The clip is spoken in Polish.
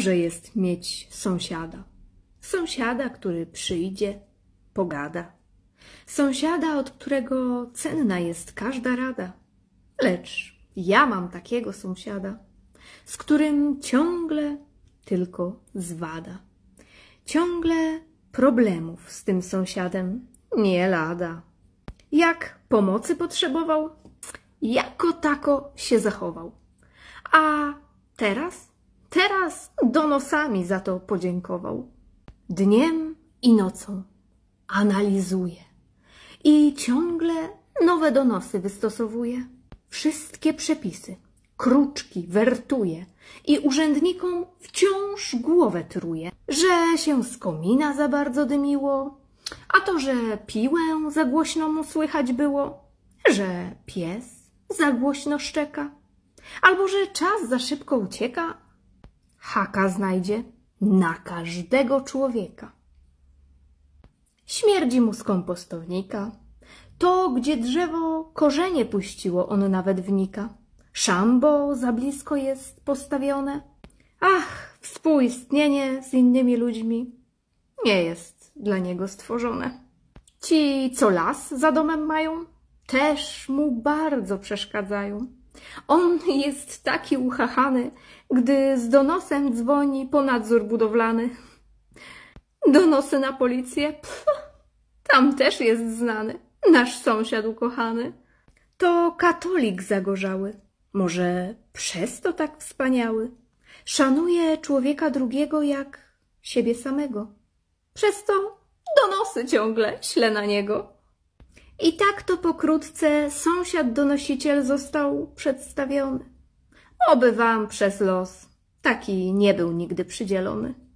Dobrze jest mieć sąsiada. Sąsiada, który przyjdzie, pogada. Sąsiada, od którego cenna jest każda rada. Lecz ja mam takiego sąsiada, z którym ciągle tylko zwada. Ciągle problemów z tym sąsiadem nie lada. Jak pomocy potrzebował, jako tako się zachował. A teraz Teraz donosami za to podziękował. Dniem i nocą analizuje i ciągle nowe donosy wystosowuje. Wszystkie przepisy, kruczki wertuje i urzędnikom wciąż głowę truje, że się z komina za bardzo dymiło, a to, że piłę za głośno mu słychać było, że pies za głośno szczeka, albo że czas za szybko ucieka, haka znajdzie na każdego człowieka. Śmierdzi mu z kompostownika. To, gdzie drzewo korzenie puściło, on nawet wnika. Szambo za blisko jest postawione. Ach, współistnienie z innymi ludźmi nie jest dla niego stworzone. Ci, co las za domem mają, też mu bardzo przeszkadzają. On jest taki uchachany, gdy z donosem dzwoni po nadzór budowlany. Donosy na policję? Pff, tam też jest znany, nasz sąsiad ukochany. To katolik zagorzały, może przez to tak wspaniały. Szanuje człowieka drugiego jak siebie samego. Przez to donosy ciągle śle na niego. I tak to pokrótce sąsiad donosiciel został przedstawiony. Oby wam przez los taki nie był nigdy przydzielony.